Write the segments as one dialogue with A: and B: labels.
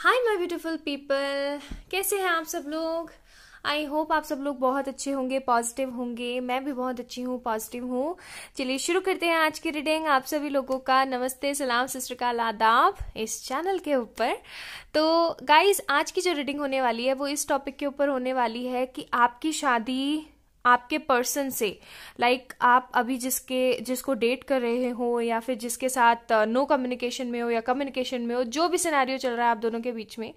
A: High माई beautiful people कैसे हैं आप सब लोग आई होप आप सब लोग बहुत अच्छे होंगे पॉजिटिव होंगे मैं भी बहुत अच्छी हूँ पॉजिटिव हूँ चलिए शुरू करते हैं आज की रीडिंग आप सभी लोगों का नमस्ते सलाम सिस्टर का लादाब इस चैनल के ऊपर तो गाइज आज की जो रीडिंग होने वाली है वो इस टॉपिक के ऊपर होने वाली है कि आपकी शादी आपके पर्सन से लाइक like, आप अभी जिसके जिसको डेट कर रहे हो या फिर जिसके साथ नो uh, कम्युनिकेशन no में हो या कम्युनिकेशन में हो जो भी सिनेरियो चल रहा है आप दोनों के बीच में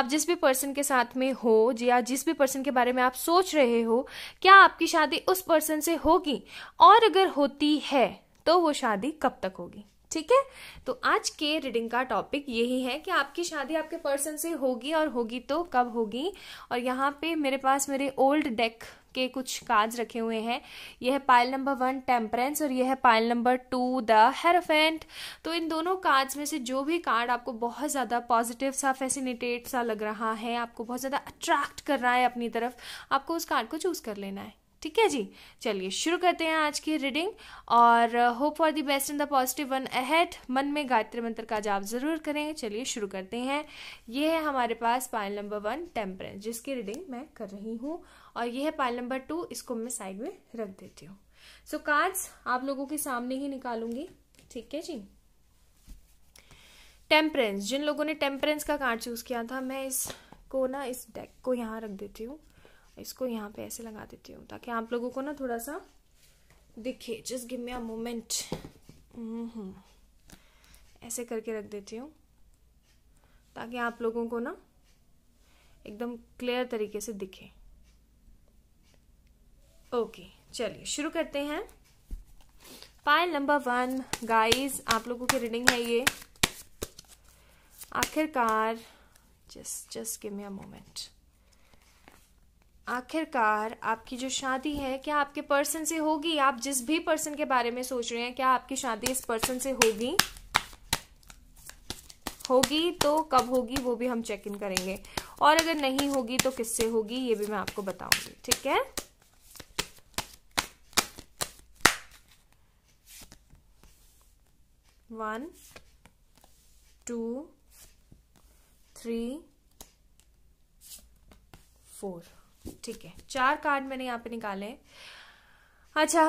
A: आप जिस भी पर्सन के साथ में हो या जिस भी पर्सन के बारे में आप सोच रहे हो क्या आपकी शादी उस पर्सन से होगी और अगर होती है तो वो शादी कब तक होगी ठीक है तो आज के रीडिंग का टॉपिक यही है कि आपकी शादी आपके पर्सन से होगी और होगी तो कब होगी और यहाँ पे मेरे पास मेरे ओल्ड डेक के कुछ कार्ड्स रखे हुए हैं यह है पाइल नंबर वन टेम्परेंस और यह है pile number two the hierophant तो इन दोनों कार्ड्स में से जो भी कार्ड आपको बहुत ज़्यादा पॉजिटिव सा फैसिनेटेड सा लग रहा है आपको बहुत ज़्यादा अट्रैक्ट कर रहा है अपनी तरफ आपको उस कार्ड को चूज़ कर लेना है ठीक है जी चलिए शुरू करते हैं आज की रीडिंग और hope for the best in the positive one ahead मन में गायत्री मंत्र का जाप जरूर करें चलिए शुरू करते हैं ये है हमारे पास पाइल नंबर वन टेम्परेंस जिसकी रीडिंग मैं कर रही हूँ और ये है पाइल नंबर टू इसको मैं साइड में रख देती हूँ सो so, कार्ड्स आप लोगों के सामने ही निकालूंगी ठीक है जी टेम्परेंस जिन लोगों ने टेम्परेंस का कार्ड चूज किया था मैं इसको ना इस डेक को यहाँ रख देती हूँ इसको यहाँ पे ऐसे लगा देती हूँ ताकि आप लोगों को ना थोड़ा सा दिखे just give me a moment ऐसे करके रख देती हूँ ताकि आप लोगों को ना एकदम क्लियर तरीके से दिखे ओके चलिए शुरू करते हैं पाइल नंबर वन गाइस आप लोगों की रीडिंग है ये आखिरकार just just give me a moment आखिरकार आपकी जो शादी है क्या आपके पर्सन से होगी आप जिस भी पर्सन के बारे में सोच रहे हैं क्या आपकी शादी इस पर्सन से होगी होगी तो कब होगी वो भी हम चेक इन करेंगे और अगर नहीं होगी तो किससे होगी ये भी मैं आपको बताऊंगी ठीक है वन टू थ्री फोर ठीक है चार कार्ड मैंने यहाँ पे निकाले हैं अच्छा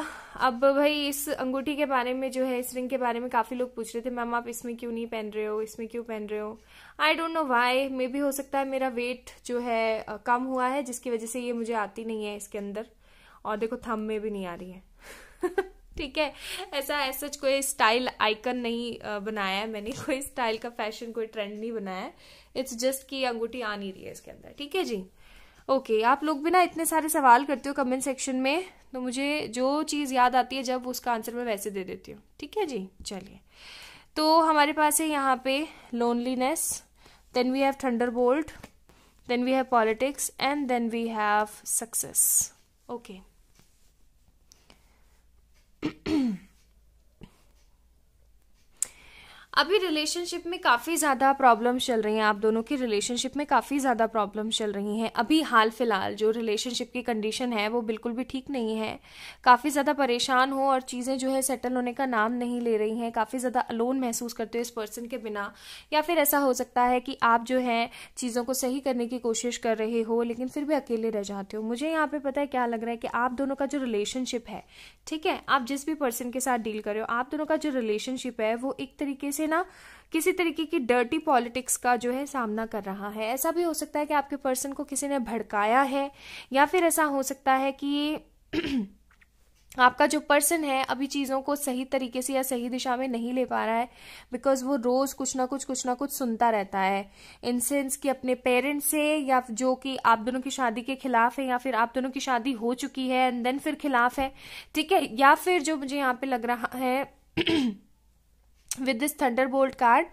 A: अब भाई इस अंगूठी के बारे में जो है इस रिंग के बारे में काफ़ी लोग पूछ रहे थे मैम आप इसमें क्यों नहीं पहन रहे हो इसमें क्यों पहन रहे हो आई डोंट नो वाई मे भी हो सकता है मेरा वेट जो है कम हुआ है जिसकी वजह से ये मुझे आती नहीं है इसके अंदर और देखो थम में भी नहीं आ रही है ठीक है ऐसा ऐसा कोई स्टाइल आइकन नहीं बनाया है मैंने कोई स्टाइल का फैशन कोई ट्रेंड नहीं बनाया है इट्स जस्ट कि अंगूठी आ नहीं रही है इसके अंदर ठीक है जी ओके आप लोग भी ना इतने सारे सवाल करते हो कमेंट सेक्शन में तो मुझे जो चीज़ याद आती है जब उसका आंसर मैं वैसे दे देती हूँ ठीक है जी चलिए तो हमारे पास है यहाँ पे loneliness then we have thunderbolt then we have politics and then we have success okay अभी रिलेशनशिप में काफ़ी ज़्यादा प्रॉब्लम चल रही हैं आप दोनों की रिलेशनशिप में काफ़ी ज़्यादा प्रॉब्लम चल रही हैं अभी हाल फिलहाल जो रिलेशनशिप की कंडीशन है वो बिल्कुल भी ठीक नहीं है काफ़ी ज़्यादा परेशान हो और चीज़ें जो है सेटल होने का नाम नहीं ले रही हैं काफ़ी ज़्यादा अलोन महसूस करते हो इस पर्सन के बिना या फिर ऐसा हो सकता है कि आप जो है चीज़ों को सही करने की कोशिश कर रहे हो लेकिन फिर भी अकेले रह जाते हो मुझे यहाँ पे पता है क्या लग रहा है कि आप दोनों का जो रिलेशनशिप है ठीक है आप जिस भी पर्सन के साथ डील कर रहे हो आप दोनों का जो रिलेशनशिप है वो एक तरीके से से ना किसी तरीके की डर्टी पॉलिटिक्स का जो है सामना कर रहा है ऐसा भी हो सकता है कि आपके पर्सन को किसी ने भड़काया है या फिर ऐसा हो सकता है कि आपका जो पर्सन है अभी चीज़ों को सही तरीके से या सही दिशा में नहीं ले पा रहा है बिकॉज वो रोज़ कुछ ना कुछ कुछ ना कुछ सुनता रहता है इन सेंस कि अपने पेरेंट्स से या जो कि आप दोनों की शादी के खिलाफ है या फिर आप दोनों की शादी हो चुकी है एंड देन फिर खिलाफ है ठीक है या फिर जो मुझे यहाँ पे लग रहा है with this thunderbolt card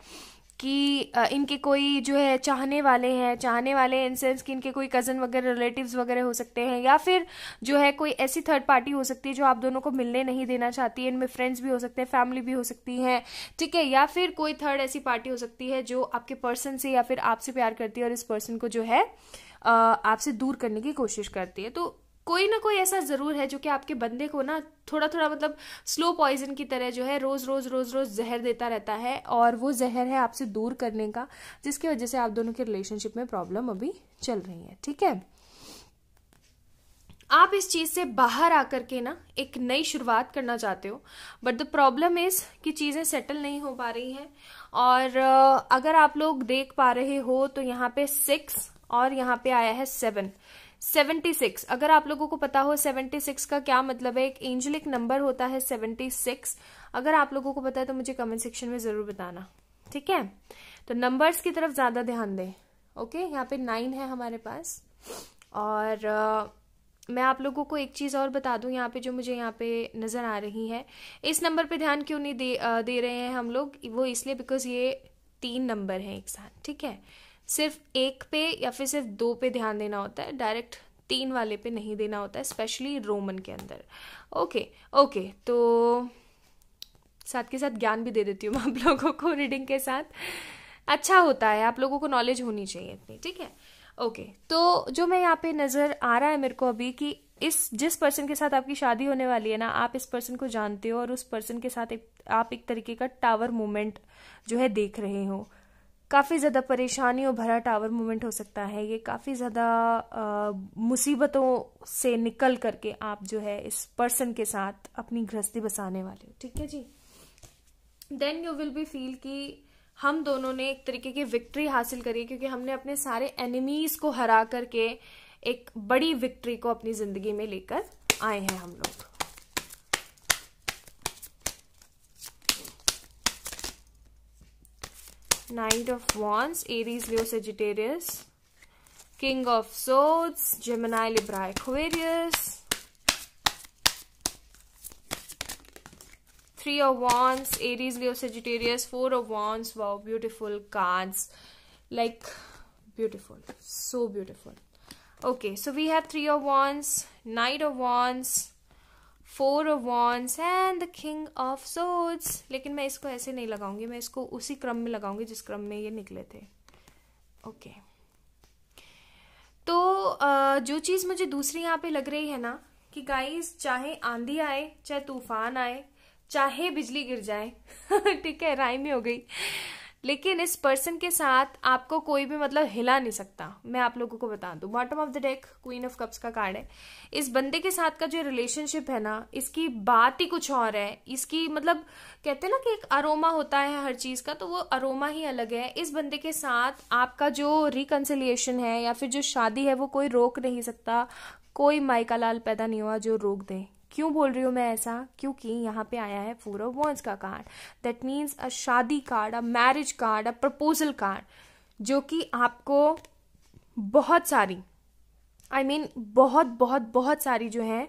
A: कि इनके कोई जो है चाहने वाले हैं चाहने वाले इन सेंस कि इनके कोई कज़न वगैरह रिलेटिव्स वगैरह हो सकते हैं या फिर जो है कोई ऐसी थर्ड पार्टी हो सकती है जो आप दोनों को मिलने नहीं देना चाहती इनमें फ्रेंड्स भी हो सकते हैं फैमिली भी हो सकती है ठीक है या फिर कोई थर्ड ऐसी पार्टी हो सकती है जो आपके पर्सन से या फिर आपसे प्यार करती है और इस पर्सन को जो है आपसे दूर करने की कोशिश करती है तो कोई ना कोई ऐसा ज़रूर है जो कि आपके बंदे को ना थोड़ा थोड़ा मतलब स्लो पॉइजन की तरह जो है रोज़ रोज़ रोज़ रोज़ जहर देता रहता है और वो जहर है आपसे दूर करने का जिसकी वजह से आप दोनों के रिलेशनशिप में प्रॉब्लम अभी चल रही है ठीक है आप इस चीज़ से बाहर आकर के ना एक नई शुरुआत करना चाहते हो बट द प्रॉब्लम इज़ कि चीज़ें सेटल नहीं हो पा रही हैं और अगर आप लोग देख पा रहे हो तो यहाँ पे सिक्स और यहाँ पे आया है सेवन सेवेंटी सिक्स अगर आप लोगों को पता हो सेवेंटी सिक्स का क्या मतलब है एक एंजलिक नंबर होता है सेवेंटी सिक्स अगर आप लोगों को पता है तो मुझे कमेंट सेक्शन में जरूर बताना ठीक है तो नंबर्स की तरफ ज्यादा ध्यान दें ओके यहाँ पे नाइन है हमारे पास और आ, मैं आप लोगों को एक चीज़ और बता दूं यहाँ पे जो मुझे यहाँ पे नज़र आ रही है इस नंबर पे ध्यान क्यों नहीं दे आ, दे रहे हैं हम लोग वो इसलिए बिकॉज ये तीन नंबर है एक साथ ठीक है सिर्फ एक पे या फिर सिर्फ दो पे ध्यान देना होता है डायरेक्ट तीन वाले पे नहीं देना होता है स्पेशली रोमन के अंदर ओके ओके तो साथ के साथ ज्ञान भी दे देती हूँ मैं आप लोगों को रीडिंग के साथ अच्छा होता है आप लोगों को नॉलेज होनी चाहिए इतनी ठीक है ओके okay, तो जो मैं यहाँ पे नज़र आ रहा है मेरे को अभी कि इस जिस पर्सन के साथ आपकी शादी होने वाली है ना आप इस पर्सन को जानते हो और उस पर्सन के साथ एक, आप एक तरीके का टावर मूवमेंट जो है देख रहे हो काफ़ी ज़्यादा परेशानी और भरा टावर मोमेंट हो सकता है ये काफ़ी ज़्यादा मुसीबतों से निकल करके आप जो है इस पर्सन के साथ अपनी गृहस्थी बसाने वाले हो ठीक है जी then you will be feel कि हम दोनों ने एक तरीके की विक्ट्री हासिल करी क्योंकि हमने अपने सारे एनिमीज को हरा करके एक बड़ी विक्ट्री को अपनी जिंदगी में लेकर आए हैं हम लोग Knight of Wands, Aries, Leo, Sagittarius, King of Swords, Gemini, Libra, Aquarius, Three of Wands, Aries, Leo, Sagittarius, Four of Wands. Wow, beautiful cards. Like, beautiful. So beautiful. Okay, so we have Three of Wands, Knight of Wands, four of wands and the king of swords लेकिन मैं इसको ऐसे नहीं लगाऊंगी मैं इसको उसी क्रम में लगाऊंगी जिस क्रम में ये निकले थे ओके okay. तो जो चीज़ मुझे दूसरी यहाँ पे लग रही है ना कि गाइस चाहे आंधी आए चाहे तूफान आए चाहे बिजली गिर जाए ठीक है राय में हो गई लेकिन इस पर्सन के साथ आपको कोई भी मतलब हिला नहीं सकता मैं आप लोगों को बता दूं bottom of the deck queen of cups का कार्ड है इस बंदे के साथ का जो रिलेशनशिप है ना इसकी बात ही कुछ और है इसकी मतलब कहते हैं ना कि एक अरोमा होता है हर चीज़ का तो वो अरोमा ही अलग है इस बंदे के साथ आपका जो रिकन्सिलियेशन है या फिर जो शादी है वो कोई रोक नहीं सकता कोई माइका लाल पैदा नहीं हुआ जो रोक दे क्यों बोल रही हूँ मैं ऐसा क्योंकि यहाँ पे आया है फोर ऑफ वॉन्स का कार्ड दैट मीन्स अ शादी card a marriage card a proposal card जो कि आपको बहुत सारी आई I मीन mean, बहुत बहुत बहुत सारी जो है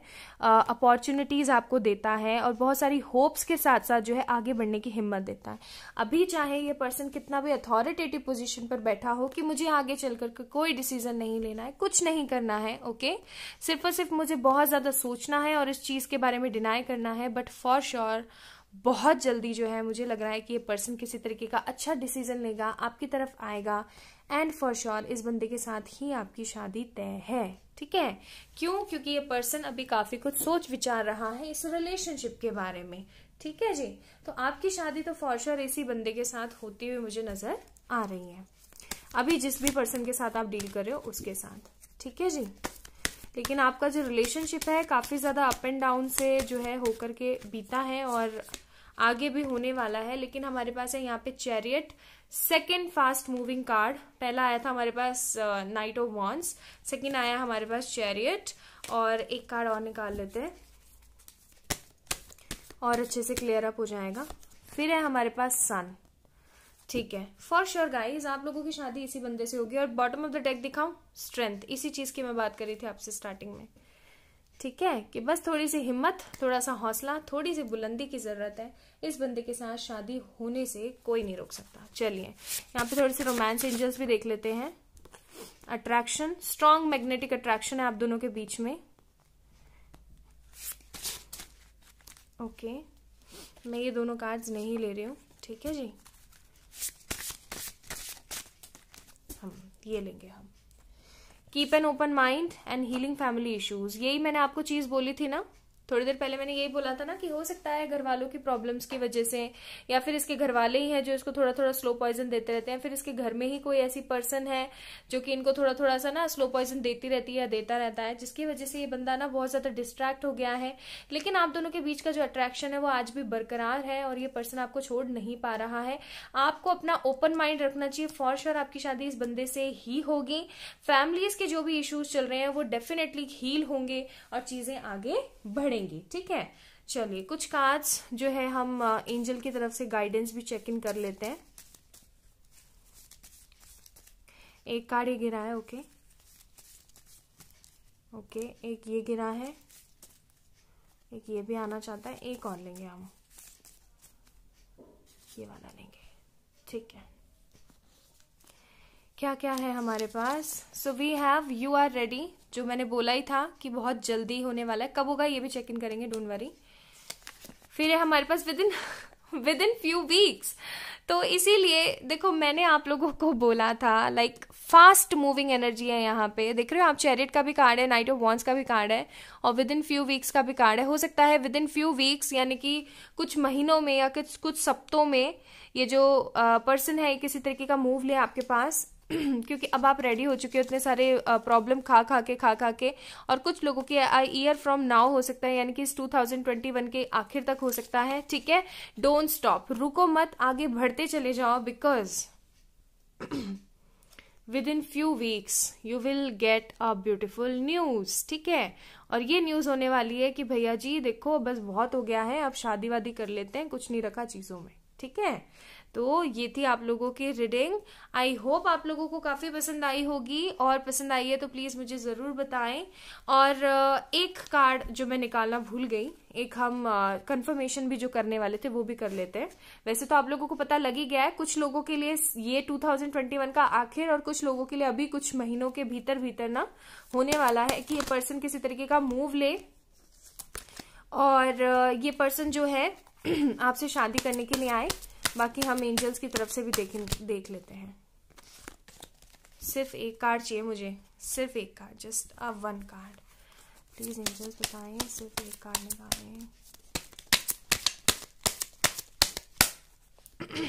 A: अपॉर्चुनिटीज़ आपको देता है और बहुत सारी होप्स के साथ साथ जो है आगे बढ़ने की हिम्मत देता है अभी चाहे ये पर्सन कितना भी अथॉरिटेटिव पोजीशन पर बैठा हो कि मुझे आगे चल कर कोई डिसीजन नहीं लेना है कुछ नहीं करना है ओके सिर्फ और सिर्फ मुझे बहुत ज़्यादा सोचना है और इस चीज़ के बारे में डिनाई करना है बट फॉर श्योर बहुत जल्दी जो है मुझे लग रहा है कि ये पर्सन किसी तरीके का अच्छा डिसीजन लेगा आपकी तरफ आएगा एंड फॉर श्योर इस बंदे के साथ ही आपकी शादी तय है ठीक है क्यों क्योंकि ये पर्सन अभी काफ़ी कुछ सोच विचार रहा है इस रिलेशनशिप के बारे में ठीक है जी तो आपकी शादी तो फॉर श्योर इसी बंदे के साथ होती हुई मुझे नज़र आ रही है अभी जिस भी पर्सन के साथ आप डील कर रहे हो उसके साथ ठीक है जी लेकिन आपका जो रिलेशनशिप है काफ़ी ज़्यादा अप एंड डाउन से जो है होकर के बीता है और आगे भी होने वाला है लेकिन हमारे पास है यहाँ पे chariot second fast moving card पहला आया था हमारे पास नाइट ऑफ वॉन्स सेकेंड आया हमारे पास चैरियट और एक कार्ड और निकाल लेते हैं और अच्छे से क्लियर अप हो जाएगा फिर है हमारे पास सन ठीक है फॉर श्योर गाइज आप लोगों की शादी इसी बंदे से होगी और बॉटम ऑफ द टेक दिखाऊं स्ट्रेंथ इसी चीज की मैं बात करी थी आपसे स्टार्टिंग में ठीक है कि बस थोड़ी सी हिम्मत थोड़ा सा हौसला थोड़ी सी बुलंदी की ज़रूरत है इस बंदे के साथ शादी होने से कोई नहीं रोक सकता चलिए यहाँ पे थोड़े से रोमांस एंजल्स भी देख लेते हैं अट्रैक्शन स्ट्रांग मैग्नेटिक अट्रैक्शन है आप दोनों के बीच में ओके मैं ये दोनों कार्ड्स नहीं ले रही हूँ ठीक है जी हम ये लेंगे हम keep an open mind and healing family issues यही मैंने आपको चीज बोली थी ना थोड़ी देर पहले मैंने यही बोला था ना कि हो सकता है घर वालों की प्रॉब्लम्स की वजह से या फिर इसके घर वाले ही हैं जो इसको थोड़ा थोड़ा स्लो पॉइजन देते रहते हैं फिर इसके घर में ही कोई ऐसी पर्सन है जो कि इनको थोड़ा थोड़ा सा ना स्लो पॉइजन देती रहती है देता रहता है जिसकी वजह से ये बंदा ना बहुत ज़्यादा डिस्ट्रैक्ट हो गया है लेकिन आप दोनों के बीच का जो अट्रैक्शन है वो आज भी बरकरार है और ये पर्सन आपको छोड़ नहीं पा रहा है आपको अपना ओपन माइंड रखना चाहिए फॉर श्योर आपकी शादी इस बंदे से ही होगी फैमिलीज के जो भी इश्यूज चल रहे हैं वो डेफिनेटली हील होंगे और चीज़ें आगे बढ़े पड़ेंगी ठीक है चलिए कुछ कार्ड्स जो है हम एंजल की तरफ से गाइडेंस भी चेक इन कर लेते हैं एक कार्ड ये गिरा है ओके ओके एक ये गिरा है एक ये भी आना चाहता है एक और लेंगे हम ये वाला लेंगे ठीक है क्या क्या है हमारे पास so we have you are ready जो मैंने बोला ही था कि बहुत जल्दी होने वाला है कब होगा ये भी चेक इन करेंगे डोंट वरी फिर है हमारे पास within within few weeks तो इसीलिए देखो मैंने आप लोगों को बोला था लाइक फास्ट मूविंग एनर्जी है यहाँ पे देख रहे हो आप चैरिट का भी कार्ड है नाइट ऑफ वॉन्स का भी कार्ड है और विद इन फ्यू वीक्स का भी कार्ड है हो सकता है विद इन फ्यू वीक्स यानी कि कुछ महीनों में या कुछ कुछ सप्तों में ये जो पर्सन है किसी तरीके का मूव ले आपके पास क्योंकि अब आप रेडी हो चुके हो इतने सारे प्रॉब्लम खा खा के खा खा के और कुछ लोगों के ईयर फ्रॉम नाउ हो सकता है यानी कि इस 2021 के आखिर तक हो सकता है ठीक है डोंट स्टॉप रुको मत आगे बढ़ते चले जाओ because within few weeks you will get a beautiful news ठीक है और ये न्यूज होने वाली है कि भैया जी देखो बस बहुत हो गया है अब शादी वादी कर लेते हैं कुछ नहीं रखा चीजों में ठीक है तो ये थी आप लोगों की रीडिंग आई होप आप लोगों को काफ़ी पसंद आई होगी और पसंद आई है तो प्लीज़ मुझे ज़रूर बताएं और एक कार्ड जो मैं निकालना भूल गई एक हम कंफर्मेशन भी जो करने वाले थे वो भी कर लेते हैं वैसे तो आप लोगों को पता लग ही गया है कुछ लोगों के लिए ये 2021 का आखिर और कुछ लोगों के लिए अभी कुछ महीनों के भीतर भीतर ना होने वाला है कि ये पर्सन किसी तरीके का मूव ले और ये पर्सन जो है आपसे शादी करने के लिए आए बाकी हम एंजल्स की तरफ से भी देख देख लेते हैं सिर्फ एक कार्ड चाहिए मुझे सिर्फ एक card just a one card please angels बताएं सिर्फ एक कार्ड निकालें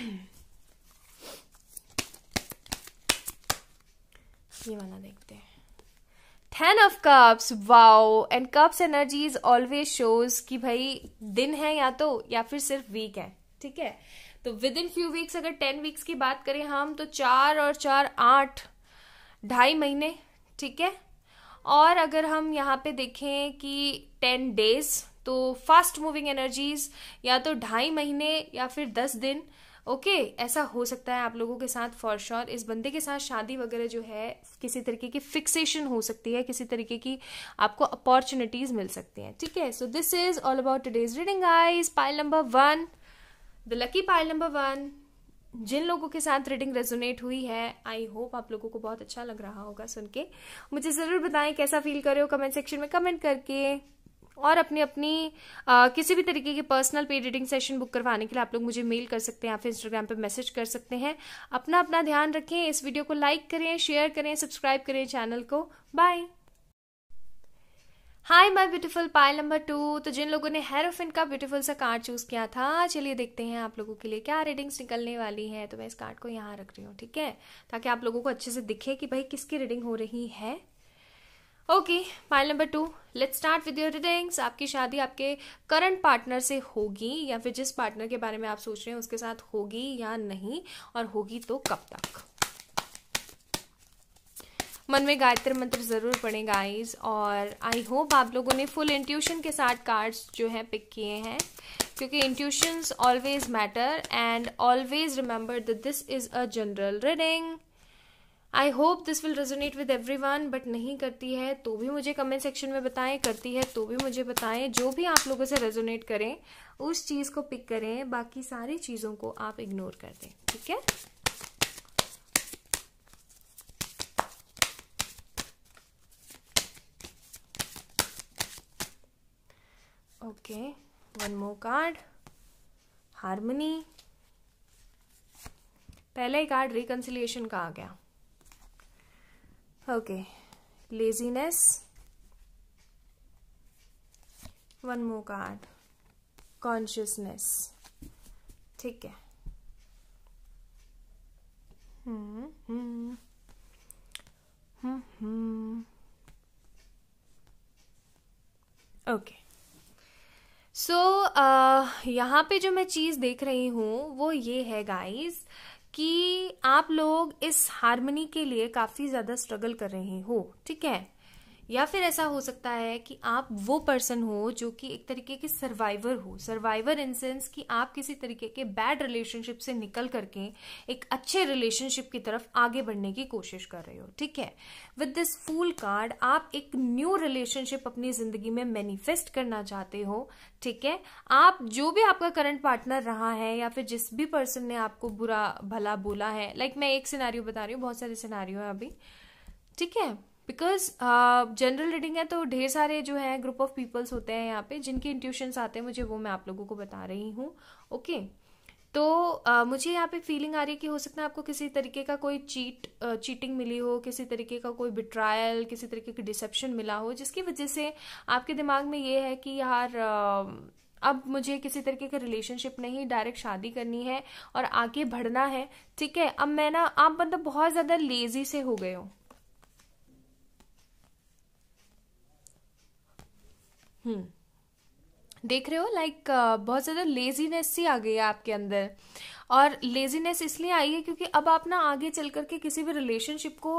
A: ये वाला देखते हैं ten of cups wow and cups energies always shows कि भाई दिन है या तो या फिर सिर्फ वीक है ठीक है तो विद इन फ्यू वीक्स अगर टेन वीक्स की बात करें हम तो चार और चार आठ ढाई महीने ठीक है और अगर हम यहाँ पे देखें कि टेन डेज तो फास्ट मूविंग एनर्जीज या तो ढाई महीने या फिर दस दिन ओके okay, ऐसा हो सकता है आप लोगों के साथ फॉर श्योर इस बंदे के साथ शादी वगैरह जो है किसी तरीके की फिक्सेशन हो सकती है किसी तरीके की आपको अपॉर्चुनिटीज मिल सकती हैं ठीक है so this is all about today's reading आईज pile number one the lucky pile number one जिन लोगों के साथ रीडिंग रेजोनेट हुई है आई होप आप लोगों को बहुत अच्छा लग रहा होगा सुन के मुझे ज़रूर बताएं कैसा फील कर रहे हो कमेंट सेक्शन में कमेंट करके और अपनी अपनी आ, किसी भी तरीके के personal paid reading session book करवाने के लिए आप लोग मुझे मेल कर सकते हैं या फिर इंस्टाग्राम पर मैसेज कर सकते हैं अपना अपना ध्यान रखें इस वीडियो को लाइक करें शेयर करें सब्सक्राइब करें चैनल को bye hi my beautiful pile number two तो जिन लोगों ने हेयर ऑफ का ब्यूटीफुल सा कार्ड चूज़ किया था चलिए देखते हैं आप लोगों के लिए क्या रीडिंग्स निकलने वाली है तो मैं इस कार्ड को यहाँ रख रही हूँ ठीक है ताकि आप लोगों को अच्छे से दिखे कि भाई किसकी रीडिंग हो रही है okay pile number two let start with your readings आपकी शादी आपके करंट पार्टनर से होगी या फिर जिस पार्टनर के बारे में आप सोच रहे हैं उसके साथ होगी या नहीं और होगी तो कब तक मन में गायत्री मंत्र ज़रूर पढ़ें गाइज और आई होप आप लोगों ने फुल इंट्यूशन के साथ कार्ड्स जो है पिक किए हैं क्योंकि intuitions always matter and always remember that this is a general reading I hope this will resonate with everyone but नहीं करती है तो भी मुझे कमेंट सेक्शन में बताएं करती है तो भी मुझे बताएं जो भी आप लोगों से रेजोनेट करें उस चीज़ को पिक करें बाकी सारी चीज़ों को आप इग्नोर कर दें ठीक है okay one more card Harmony. पहला ही कार्ड रिकन्सिलियेशन का आ गया okay laziness one more card consciousness ठीक है hmm hmm hmm okay so so, uh, यहाँ पे जो मैं चीज़ देख रही हूँ वो ये है गाइस कि आप लोग इस हारमोनी के लिए काफ़ी ज़्यादा स्ट्रगल कर रहे हो ठीक है या फिर ऐसा हो सकता है कि आप वो पर्सन हो जो कि एक तरीके के सर्वाइवर हो सर्वाइवर इन सेंस कि आप किसी तरीके के बैड रिलेशनशिप से निकल करके एक अच्छे रिलेशनशिप की तरफ आगे बढ़ने की कोशिश कर रहे हो ठीक है विद दिस फूल कार्ड आप एक न्यू रिलेशनशिप अपनी जिंदगी में मैनिफेस्ट करना चाहते हो ठीक है आप जो भी आपका करंट पार्टनर रहा है या फिर जिस भी पर्सन ने आपको बुरा भला बोला है लाइक like मैं एक सिनारियो बता रही हूँ बहुत सारे सिनारियो है अभी ठीक है बिकॉज जनरल रीडिंग है तो ढेर सारे जो है ग्रुप ऑफ पीपल्स होते हैं यहाँ पे जिनके इंट्यूशंस आते हैं मुझे वो मैं आप लोगों को बता रही हूँ ओके okay. तो uh, मुझे यहाँ पे फीलिंग आ रही है कि हो सकता है आपको किसी तरीके का कोई चीट uh, चीटिंग मिली हो किसी तरीके का कोई बिट्रायल किसी तरीके का डिसेप्शन मिला हो जिसकी वजह से आपके दिमाग में ये है कि यार uh, अब मुझे किसी तरीके का रिलेशनशिप नहीं डायरेक्ट शादी करनी है और आगे बढ़ना है ठीक है अब मैं ना आप मतलब बहुत ज़्यादा लेजी से हो गए हो हम्म। देख रहे हो लाइक like, uh, बहुत ज़्यादा लेजीनेस सी आ गई है आपके अंदर और लेजीनेस इसलिए आई है क्योंकि अब आप ना आगे चल करके किसी भी रिलेशनशिप को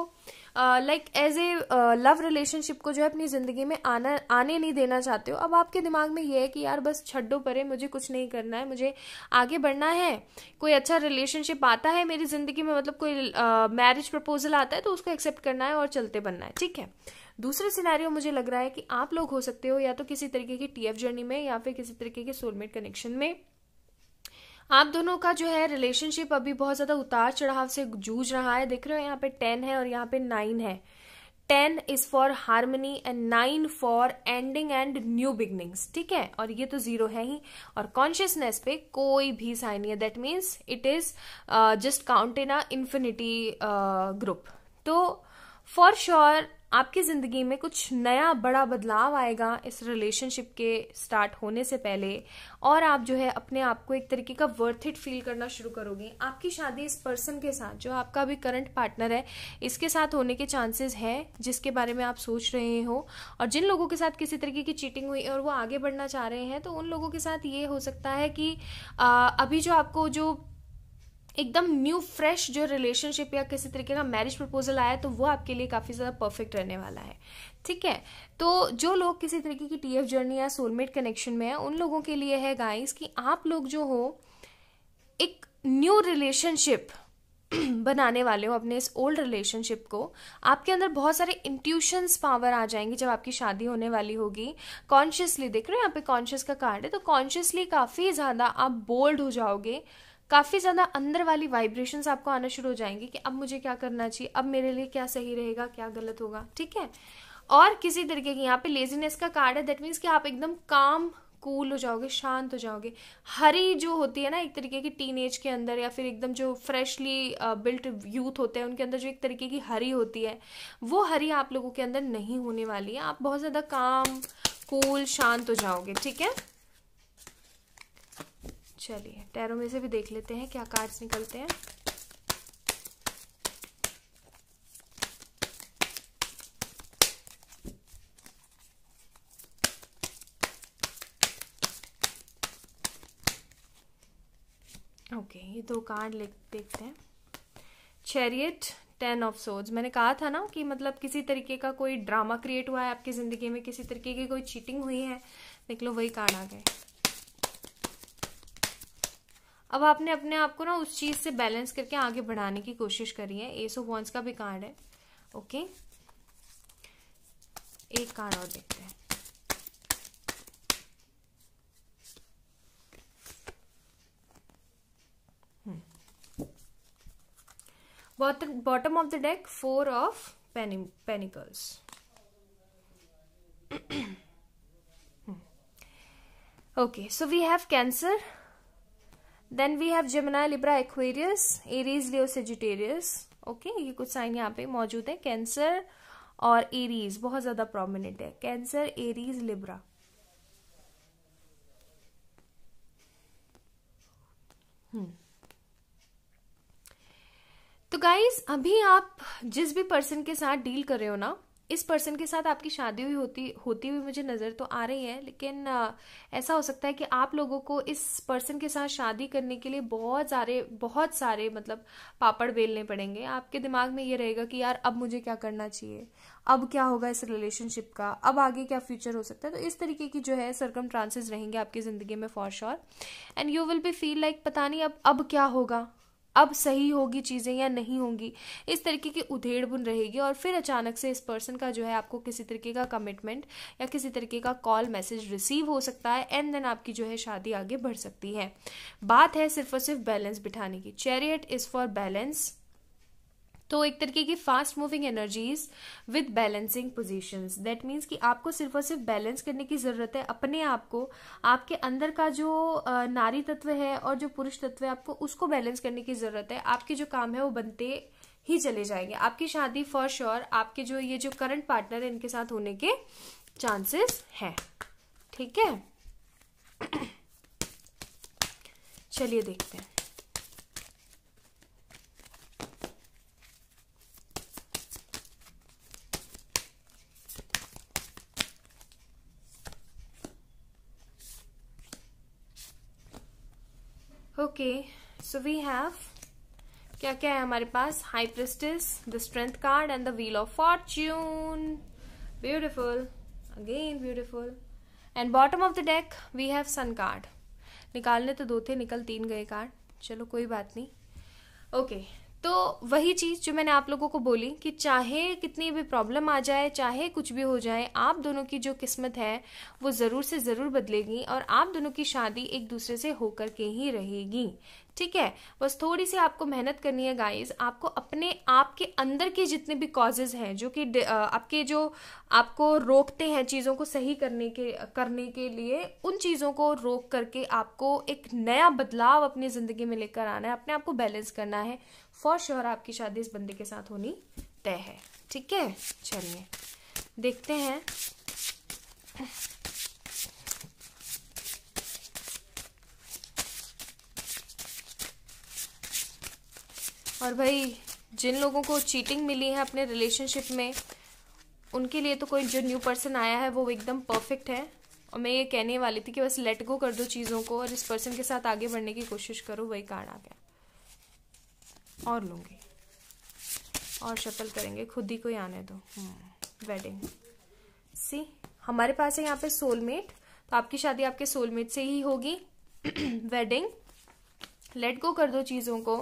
A: like as a love relationship को जो है अपनी जिंदगी में आना आने नहीं देना चाहते हो अब आपके दिमाग में ये है कि यार बस छड्डो परे मुझे कुछ नहीं करना है मुझे आगे बढ़ना है कोई अच्छा रिलेशनशिप आता है मेरी जिंदगी में मतलब कोई मैरिज प्रपोजल आता है तो उसको एक्सेप्ट करना है और चलते बनना है ठीक है दूसरे सिनेरियो मुझे लग रहा है कि आप लोग हो सकते हो या तो किसी तरीके की टीएफ जर्नी में या फिर किसी तरीके के सोलमेट कनेक्शन में आप दोनों का जो है रिलेशनशिप अभी बहुत ज़्यादा उतार चढ़ाव से जूझ रहा है देख रहे हो यहाँ पे टेन है और यहाँ पे नाइन है ten is for harmony and nine for ending and new beginnings ठीक है और ये तो जीरो है ही और कॉन्शियसनेस पे कोई भी साइन नहीं है that means it is just count in a infinity group तो फॉर श्योर sure, आपकी ज़िंदगी में कुछ नया बड़ा बदलाव आएगा इस रिलेशनशिप के स्टार्ट होने से पहले और आप जो है अपने आप को एक तरीके का वर्थ इट फील करना शुरू करोगे आपकी शादी इस पर्सन के साथ जो आपका अभी करंट पार्टनर है इसके साथ होने के चांसेस हैं जिसके बारे में आप सोच रहे हो और जिन लोगों के साथ किसी तरीके की चीटिंग हुई और वो आगे बढ़ना चाह रहे हैं तो उन लोगों के साथ ये हो सकता है कि आ, अभी जो आपको जो एकदम न्यू फ्रेश जो रिलेशनशिप या किसी तरीके का मैरिज प्रपोजल आया तो वो आपके लिए काफ़ी ज़्यादा परफेक्ट रहने वाला है ठीक है तो जो लोग किसी तरीके की टीएफ जर्नी या सोलमेट कनेक्शन में है उन लोगों के लिए है गाइस कि आप लोग जो हो एक न्यू रिलेशनशिप बनाने वाले हो अपने इस ओल्ड रिलेशनशिप को आपके अंदर बहुत सारे इंट्यूशंस पावर आ जाएंगे जब आपकी शादी होने वाली होगी कॉन्शियसली देख रहे हो यहाँ पे कॉन्शियस का कार्ड है तो कॉन्शियसली काफ़ी ज़्यादा आप बोल्ड हो जाओगे काफ़ी ज़्यादा अंदर वाली वाइब्रेशंस आपको आना शुरू हो जाएंगी कि अब मुझे क्या करना चाहिए अब मेरे लिए क्या सही रहेगा क्या गलत होगा ठीक है और किसी तरीके की यहाँ पे लेजीनेस का कार्ड है दैट मीन्स कि आप एकदम काम कूल हो जाओगे शांत हो जाओगे हरी जो होती है ना एक तरीके की टीन के अंदर या फिर एकदम जो फ्रेशली बिल्ट यूथ होते हैं उनके अंदर जो एक तरीके की हरी होती है वो हरी आप लोगों के अंदर नहीं होने वाली है आप बहुत ज़्यादा काम कूल शांत हो जाओगे ठीक है चलिए टैरो में से भी देख लेते हैं क्या कार्ड्स निकलते हैं ओके ये दो कार्ड देखते हैं चैरियट टेन ऑफ सोज मैंने कहा था ना कि मतलब किसी तरीके का कोई ड्रामा क्रिएट हुआ है आपकी ज़िंदगी में किसी तरीके की कोई चीटिंग हुई है निकलो वही कार्ड आ गए अब आपने अपने आप को ना उस चीज़ से बैलेंस करके आगे बढ़ाने की कोशिश करी है एस ऑफ वॉन्स का भी कार्ड है ओके एक कार्ड और देखते हैं bottom of the deck four of pentacles okay so we have cancer then we have जमुना libra aquarius aries leo sagittarius okay ये कुछ साइन यहाँ पे मौजूद है कैंसर और एरीज बहुत ज्यादा प्रोमिनेंट है कैंसर एरीज लिब्रा तो गाइज अभी आप जिस भी पर्सन के साथ डील कर रहे हो ना इस पर्सन के साथ आपकी शादी हुई होती होती हुई मुझे नज़र तो आ रही है लेकिन ऐसा हो सकता है कि आप लोगों को इस पर्सन के साथ शादी करने के लिए बहुत सारे बहुत सारे मतलब पापड़ बेलने पड़ेंगे आपके दिमाग में ये रहेगा कि यार अब मुझे क्या करना चाहिए अब क्या होगा इस रिलेशनशिप का अब आगे क्या फ्यूचर हो सकता है तो इस तरीके की जो है सरकम ट्रांसेस रहेंगे आपकी ज़िंदगी में for sure and you will be feel like पता नहीं अब अब क्या होगा अब सही होगी चीज़ें या नहीं होंगी इस तरीके की उधेड़ बुन रहेगी और फिर अचानक से इस पर्सन का जो है आपको किसी तरीके का कमिटमेंट या किसी तरीके का कॉल मैसेज रिसीव हो सकता है एंड देन आपकी जो है शादी आगे बढ़ सकती है बात है सिर्फ और सिर्फ बैलेंस बिठाने की चैरियट इज़ फॉर बैलेंस तो एक तरीके की fast moving energies with balancing positions that means कि आपको सिर्फ और सिर्फ बैलेंस करने की ज़रूरत है अपने आप को आपके अंदर का जो नारी तत्व है और जो पुरुष तत्व है आपको उसको बैलेंस करने की ज़रूरत है आपके जो काम है वो बनते ही चले जाएंगे आपकी शादी फॉर श्योर sure, आपके जो ये जो करंट पार्टनर है इनके साथ होने के चांसेस है ठीक है चलिए देखते हैं ओके सो वी हैव क्या क्या है हमारे पास high priestess the strength card and the wheel of fortune beautiful again beautiful and bottom of the deck we have sun card निकालने तो दो थे निकल तीन गए कार्ड चलो कोई बात नहीं ओके okay. तो वही चीज़ जो मैंने आप लोगों को बोली कि चाहे कितनी भी प्रॉब्लम आ जाए चाहे कुछ भी हो जाए आप दोनों की जो किस्मत है वो ज़रूर से ज़रूर बदलेगी और आप दोनों की शादी एक दूसरे से होकर के ही रहेगी ठीक है बस थोड़ी सी आपको मेहनत करनी है गाइस आपको अपने आप के अंदर के जितने भी कॉजेज हैं जो कि आपके जो आपको रोकते हैं चीज़ों को सही करने के करने के लिए उन चीज़ों को रोक करके आपको एक नया बदलाव अपनी ज़िंदगी में लेकर आना है अपने आप को बैलेंस करना है फॉर श्योर sure आपकी शादी इस बंदे के साथ होनी तय है ठीक है चलिए देखते हैं और भाई जिन लोगों को चीटिंग मिली है अपने रिलेशनशिप में उनके लिए तो कोई जो न्यू पर्सन आया है वो एकदम परफेक्ट है और मैं ये कहने वाली थी कि बस लेट गो कर दो चीज़ों को और इस पर्सन के साथ आगे बढ़ने की कोशिश करो वही कार्ड आ गया और लूँगी और शफल करेंगे खुद ही को ही आने दो वेडिंग हम्म। सी हमारे पास है यहाँ पे सोलमेट तो आपकी शादी आपके सोलमेट से ही होगी वेडिंग लेट गो कर दो चीज़ों को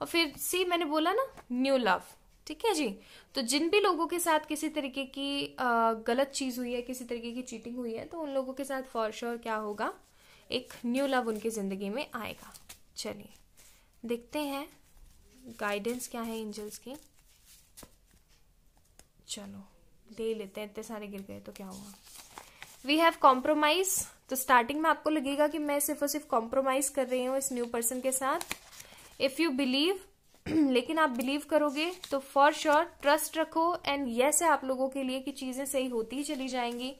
A: और फिर सी मैंने बोला ना न्यू लव ठीक है जी तो जिन भी लोगों के साथ किसी तरीके की आ, गलत चीज़ हुई है किसी तरीके की चीटिंग हुई है तो उन लोगों के साथ फॉर श्योर क्या होगा एक न्यू लव उनकी ज़िंदगी में आएगा चलिए देखते हैं गाइडेंस क्या है एंजल्स की चलो ले लेते हैं इतने सारे गिर गए तो क्या हुआ वी हैव कॉम्प्रोमाइज तो स्टार्टिंग में आपको लगेगा कि मैं सिर्फ और सिर्फ कॉम्प्रोमाइज कर रही हूँ इस न्यू पर्सन के साथ इफ यू बिलीव लेकिन आप बिलीव करोगे तो फॉर श्योर ट्रस्ट रखो एंड यस है आप लोगों के लिए कि चीजें सही होती ही चली जाएंगी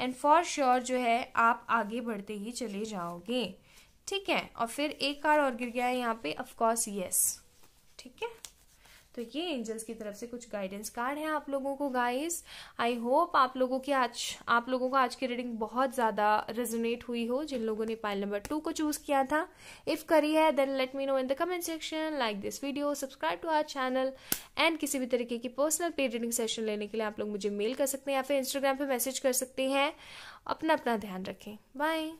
A: एंड फॉर श्योर जो है आप आगे बढ़ते ही चले जाओगे ठीक है और फिर एक कार और गिर गया है यहाँ पे ऑफकोर्स यस ठीक है तो ये एंजल्स की तरफ से कुछ गाइडेंस कार्ड है आप लोगों को गाइस आई होप आप लोगों की आज आप लोगों को आज की रीडिंग बहुत ज़्यादा रेजोनेट हुई हो जिन लोगों ने पाइल नंबर टू को चूज़ किया था इफ़ करी है then let me know in the comment section like this video subscribe to our channel and किसी भी तरीके की पर्सनल पेड रीडिंग सेशन लेने के लिए आप लोग मुझे मेल कर सकते हैं या फिर इंस्टाग्राम पर मैसेज कर सकते हैं अपना अपना ध्यान रखें बाय